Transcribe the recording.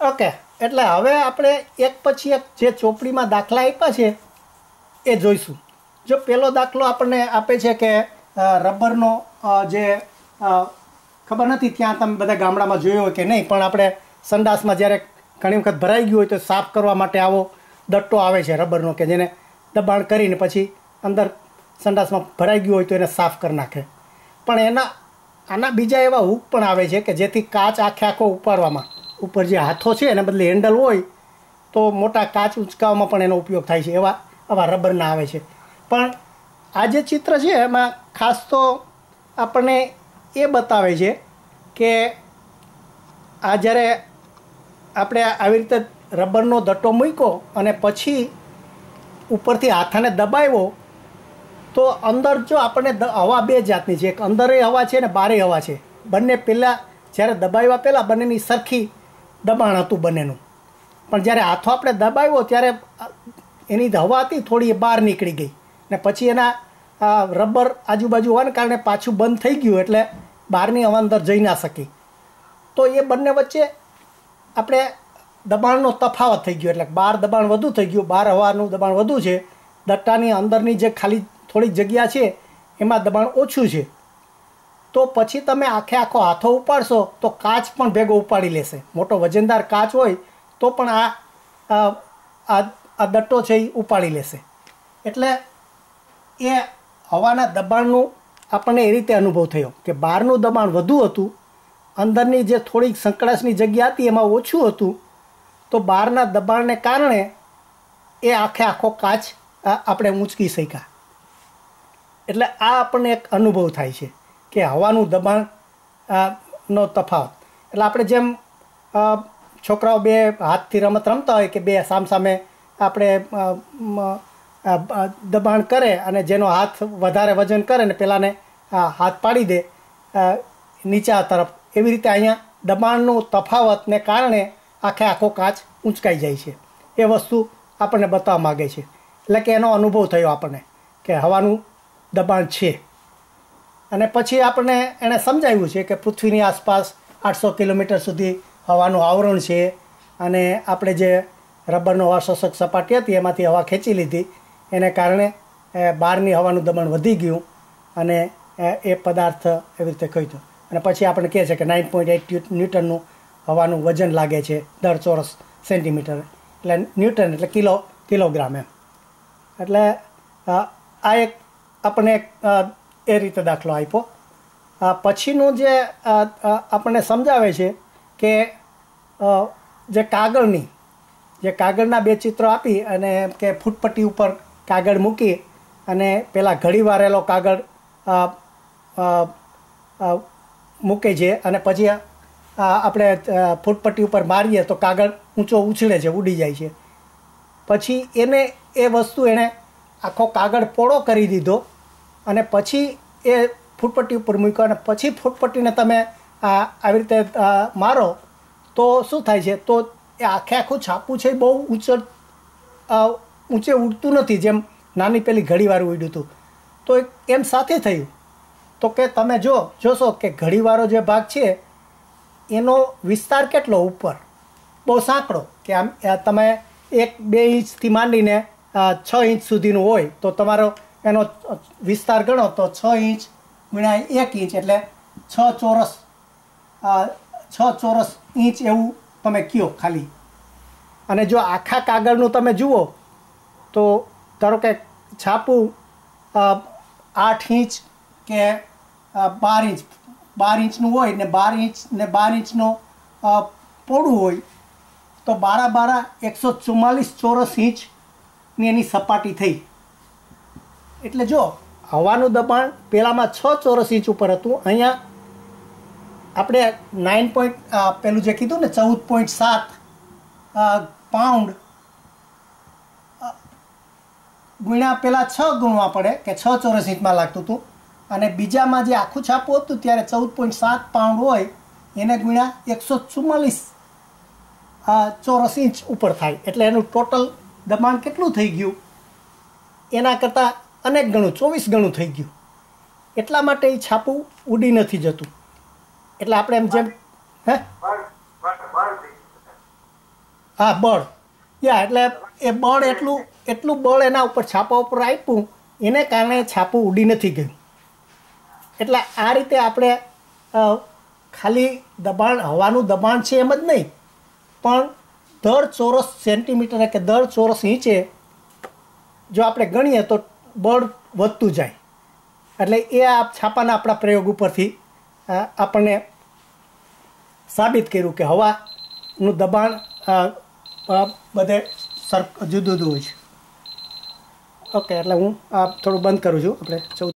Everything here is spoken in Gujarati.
ઓકે એટલે હવે આપણે એક પછી એક જે ચોપડીમાં દાખલા આપ્યા છે એ જોઈશું જો પહેલો દાખલો આપણને આપે છે કે રબરનો જે ખબર નથી ત્યાં તમે બધા ગામડામાં જોયું હોય કે નહીં પણ આપણે સંડાસમાં જ્યારે ઘણી વખત ભરાઈ ગયું હોય તો સાફ કરવા માટે આવો દટ્ટો આવે છે રબરનો કે જેને દબાણ કરીને પછી અંદર સંડાસમાં ભરાઈ ગયું હોય તો એને સાફ કરી નાખે પણ એના આના બીજા એવા હૂક પણ આવે છે કે જેથી કાચ આખે આખો ઉપાડવામાં ઉપર જે હાથો છે એના બદલે હેન્ડલ હોય તો મોટા કાચ ઉંચકાવામાં પણ એનો ઉપયોગ થાય છે એવા આવા રબરના આવે છે પણ આ જે ચિત્ર છે એમાં ખાસ તો આપણને એ બતાવે છે કે આ જ્યારે આપણે આવી રીતે રબરનો દટ્ટો મૂક્યો અને પછી ઉપરથી હાથાને દબાવ્યો તો અંદર જો આપણને હવા બે જાતની છે એક અંદરે હવા છે અને બારે હવા છે બંને પહેલાં જ્યારે દબાવ્યા પહેલાં બંનેની સરખી દબાણ હતું બંનેનું પણ જ્યારે હાથો આપણે દબાવ્યો ત્યારે એની હવા હતી થોડી એ બહાર નીકળી ગઈ ને પછી એના રબર આજુબાજુ હોવાને કારણે પાછું બંધ થઈ ગયું એટલે બહારની હવા અંદર જઈ ના શકી તો એ બંને વચ્ચે આપણે દબાણનો તફાવત થઈ ગયો એટલે બહાર દબાણ વધુ થઈ ગયું બહાર હવાનું દબાણ વધુ છે દટ્ટાની અંદરની જે ખાલી થોડીક જગ્યા છે એમાં દબાણ ઓછું છે તો પછી તમે આખે આખો હાથો ઉપાડશો તો કાચ પણ ભેગો ઉપાડી લેશે મોટો વજનદાર કાચ હોય તો પણ આ આ દટ્ટો છે એ ઉપાડી લેશે એટલે એ હવાના દબાણનું આપણને એ રીતે અનુભવ થયો કે બહારનું દબાણ વધુ હતું અંદરની જે થોડીક સંકળાશની જગ્યા હતી એમાં ઓછું હતું તો બહારના દબાણને કારણે એ આખે આખો કાચ આપણે ઊંચકી શક્યા એટલે આ આપણને એક અનુભવ થાય છે કે હવાનું દબાણ નો તફાવત એટલે આપણે જેમ છોકરાઓ બે હાથથી રમત રમતા હોય કે બે સામસામે આપણે દબાણ કરે અને જેનો હાથ વધારે વજન કરે ને પેલાને હાથ પાડી દે નીચા તરફ એવી રીતે અહીંયા દબાણનું તફાવતને કારણે આખે આખો કાચ ઊંચકાઈ જાય છે એ વસ્તુ આપણને બતાવવા માગે છે એટલે કે એનો અનુભવ થયો આપણને કે હવાનું દબાણ છે અને પછી આપણે એણે સમજાવ્યું છે કે પૃથ્વીની આસપાસ આઠસો કિલોમીટર સુધી હવાનું આવરણ છે અને આપણે જે રબરનો હવા શોષક સપાટી હતી એમાંથી હવા ખેંચી લીધી એને કારણે બહારની હવાનું દબાણ વધી ગયું અને એ પદાર્થ એવી રીતે ખોઈતો અને પછી આપણે કહે છે કે નાઇન પોઈન્ટ એટ ન્યૂટનનું હવાનું વજન લાગે છે દર ચોરસ સેન્ટીમીટર એટલે ન્યૂટન એટલે કિલો કિલોગ્રામ એમ એટલે આ એક આપણે એક એ રીતે દાખલો આપ્યો પછીનું જે આપણને સમજાવે છે કે જે કાગળની જે કાગળના બે ચિત્રો આપી અને કે ફૂટપટ્ટી ઉપર કાગળ મૂકી અને પેલા ઘડી વારેલો કાગળ મૂકે છે અને પછી આપણે ફૂટપટ્ટી ઉપર મારીએ તો કાગળ ઊંચો ઉછળે છે ઉડી જાય છે પછી એને એ વસ્તુ એણે આખો કાગળ પોળો કરી દીધો અને પછી એ ફૂટપટ્ટી ઉપર મૂક્યો અને પછી ફૂટપટ્ટીને તમે આવી રીતે મારો તો શું થાય છે તો એ આખે આખું છાપું છે બહુ ઊંચ ઊંચે ઉડતું નથી જેમ નાની પેલી ઘડીવાર ઉડ્યું હતું તો એમ સાથે થયું તો કે તમે જો જોશો કે ઘડીવાળો જે ભાગ છે એનો વિસ્તાર કેટલો ઉપર બહુ સાંકડો કે આમ તમે એક બે ઇંચથી માંડીને છ ઇંચ સુધીનું હોય તો તમારો એનો વિસ્તાર ગણો તો છ ઇંચ ગુણ્યા એક ઇંચ એટલે છ ચોરસ છ ચોરસ ઇંચ એવું તમે કયો ખાલી અને જો આખા કાગળનું તમે જુઓ તો ધારો કે છાપું આઠ ઇંચ કે બાર ઇંચ બાર ઇંચનું હોય ને બાર ઇંચ ને બાર ઇંચનો પોડું હોય તો બારા બારા એકસો ચુમ્માલીસ ચોરસ ઇંચની એની સપાટી થઈ એટલે જો હવાનું દબાણ પહેલાંમાં છ ચોરસ ઇંચ ઉપર હતું અહીંયા આપણે નાઇન પોઈન્ટ પેલું જે કીધું ને ચૌદ પોઈન્ટ સાત પાઉન્ડ ગુણ્યા પહેલાં છ ગુણવા પડે કે છ ચોરસ ઇંચમાં લાગતું હતું અને બીજામાં જે આખું છાપું હતું ત્યારે ચૌદ પોઈન્ટ સાત પાઉન્ડ હોય એને ગુણ્યા એકસો ચુમ્માલીસ ચોરસ ઇંચ ઉપર થાય એટલે એનું ટોટલ દબાણ કેટલું થઈ ગયું એના કરતાં અનેક ગણું ચોવીસ ગણું થઈ ગયું એટલા માટે એ છાપું ઉડી નથી જતું એટલે આપણે એમ જેમ હે હા બળ યા એટલે એ બળ એટલું એટલું બળ એના ઉપર છાપા ઉપર આપ્યું એને કારણે છાપું ઉડી નથી ગયું એટલે આ રીતે આપણે ખાલી દબાણ હવાનું દબાણ છે એમ જ નહીં પણ દર ચોરસ સેન્ટીમીટર કે દર ચોરસ ઇંચે જો આપણે ગણીએ તો બળ વધતું જાય એટલે એ આ છાપાના આપણા પ્રયોગ ઉપરથી આપણને સાબિત કર્યું કે હવાનું દબાણ બધે સર જુદું જુદું હોય છે ઓકે એટલે હું આ થોડું બંધ કરું છું આપણે ચૌદ